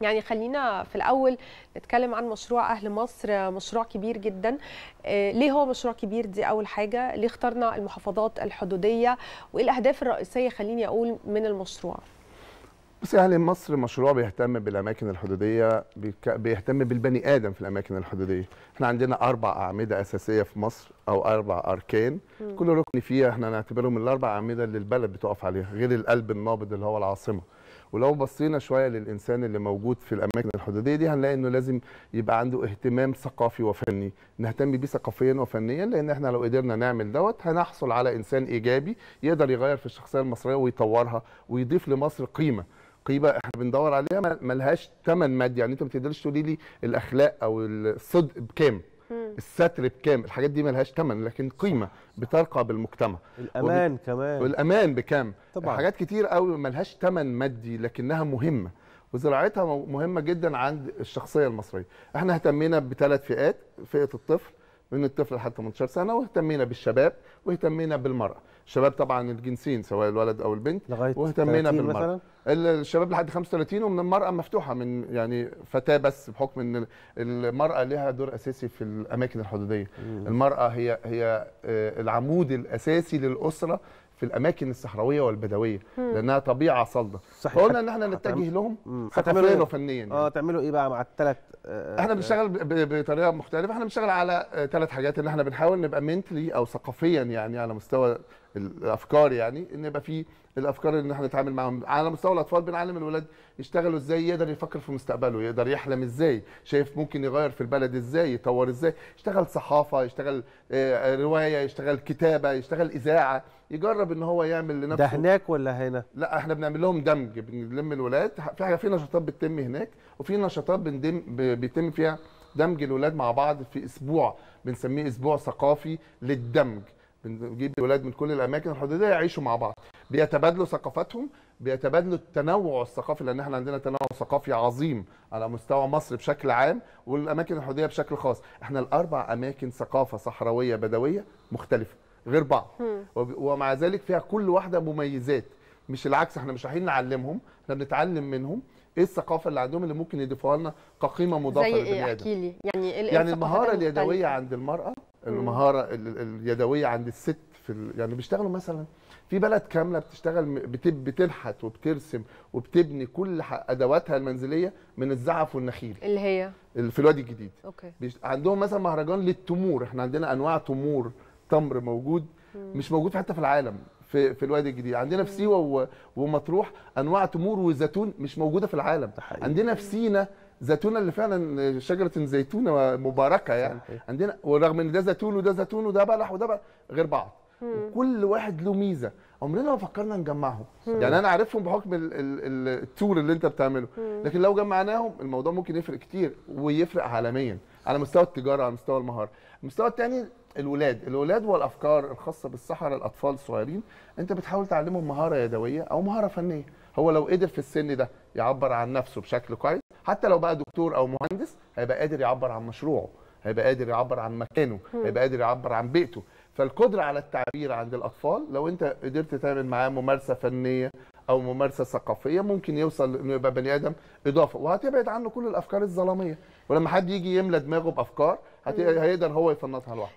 يعني خلينا في الاول نتكلم عن مشروع اهل مصر مشروع كبير جدا آه، ليه هو مشروع كبير دي اول حاجه ليه اخترنا المحافظات الحدوديه وايه الاهداف الرئيسيه خليني اقول من المشروع بس اهل مصر مشروع بيهتم بالاماكن الحدوديه بيهتم بالبني ادم في الاماكن الحدوديه احنا عندنا اربع اعمده اساسيه في مصر او اربع اركان كل ركن فيها احنا نعتبرهم الاربع اعمده اللي البلد بتقف عليها غير القلب النابض اللي هو العاصمه ولو بصينا شويه للانسان اللي موجود في الاماكن الحدوديه دي هنلاقي انه لازم يبقى عنده اهتمام ثقافي وفني نهتم بيه ثقافيا وفنيا لان احنا لو قدرنا نعمل دوت هنحصل على انسان ايجابي يقدر يغير في الشخصيه المصريه ويطورها ويضيف لمصر قيمه قيمه احنا بندور عليها ملهاش ثمن مادي يعني انت ما تقدرش تقولي لي الاخلاق او الصدق بكام الستر بكام الحاجات دي ملهاش ثمن لكن قيمه بترقى بالمجتمع الامان وب... كمان والامان بكام طبعا حاجات كتير قوي ملهاش ثمن مادي لكنها مهمه وزراعتها مهمه جدا عند الشخصيه المصريه احنا اهتمينا بثلاث فئات فئه الطفل من الطفل لحد 18 سنه واهتمينا بالشباب واهتمينا بالمراه الشباب طبعا الجنسين سواء الولد او البنت لغايه واهتمينا بالمراه مثلا؟ الشباب لحد 35 ومن المراه مفتوحه من يعني فتاه بس بحكم ان المراه لها دور اساسي في الاماكن الحدوديه مم. المراه هي هي آه، العمود الاساسي للاسره في الاماكن الصحراويه والبدويه مم. لانها طبيعه صلده صحيح فقلنا ان احنا نتجه لهم ثقافيا إيه؟ وفنيا اه تعملوا ايه بقى مع الثلاث آه احنا آه، بنشتغل بطريقه مختلفه احنا بنشتغل على ثلاث آه، حاجات ان احنا بنحاول نبقى منتلي او ثقافيا يعني على مستوى الافكار يعني ان يبقى في الافكار اللي احنا نتعامل معاهم على مستوى الاطفال بنعلم الولاد يشتغلوا ازاي يقدر يفكر في مستقبله يقدر يحلم ازاي شايف ممكن يغير في البلد ازاي يطور ازاي يشتغل صحافه يشتغل آه، آه، روايه يشتغل كتابه يشتغل اذاعه يجرب ان هو يعمل لنفسه ده هناك ولا هنا لا احنا بنعمل لهم دمج بنلم الولاد في حاجه في نشاطات بتتم هناك وفي نشاطات بندم بيتم فيها دمج الولاد مع بعض في اسبوع بنسميه اسبوع ثقافي للدمج بنجيب الولاد من كل الاماكن الحدوديه يعيشوا مع بعض بيتبادلوا ثقافاتهم بيتبادلوا التنوع الثقافي لان احنا عندنا تنوع ثقافي عظيم على مستوى مصر بشكل عام والاماكن الحدوديه بشكل خاص احنا الاربع اماكن ثقافه صحراويه بدويه مختلفه غير بعض ومع ذلك فيها كل واحده مميزات مش العكس احنا مش رايحين نعلمهم احنا بنتعلم منهم ايه الثقافه اللي عندهم اللي ممكن يضيفوها لنا كقيمه مضافه إيه؟ للبني ادم احكي لي يعني ايه يعني المهاره اليدويه عند المراه المهاره اليدويه عند الست في ال... يعني بيشتغلوا مثلا في بلد كامله بتشتغل بتنحت وبترسم وبتبني كل ادواتها المنزليه من الزعف والنخيل اللي هي في الوادي الجديد اوكي عندهم مثلا مهرجان للتمور احنا عندنا انواع تمور تمر موجود مش موجود في حته في العالم في في الوادي الجديد عندنا في سيوه ومطروح انواع تمور وزيتون مش موجوده في العالم حقيقي. عندنا في سينا زيتونه اللي فعلا شجره زيتونه مباركه يعني صحيح. عندنا ورغم ان ده زيتون وده زيتون وده بلح وده بلح غير بعض وكل واحد له ميزه عمرنا ما فكرنا نجمعهم مم. يعني انا عارفهم بحكم التور اللي انت بتعمله مم. لكن لو جمعناهم الموضوع ممكن يفرق كتير ويفرق عالميا على مستوى التجاره على مستوى المهاره المستوى الثاني الولاد الولاد والافكار الخاصه بالصحراء الاطفال الصغيرين انت بتحاول تعلمهم مهاره يدويه او مهاره فنيه هو لو قدر في السن ده يعبر عن نفسه بشكل كويس حتى لو بقى دكتور او مهندس هيبقى قادر يعبر عن مشروعه هيبقى قادر يعبر عن مكانه هيبقى قادر يعبر عن بيئته فالقدره على التعبير عند الاطفال لو انت قدرت تعمل معاه ممارسه فنيه او ممارسه ثقافيه ممكن يوصل انه يبقى بني ادم اضافه وهتبعد عنه كل الافكار الظلاميه ولما حد يجي يملى دماغه بافكار هيقدر هو يفنطها لوحده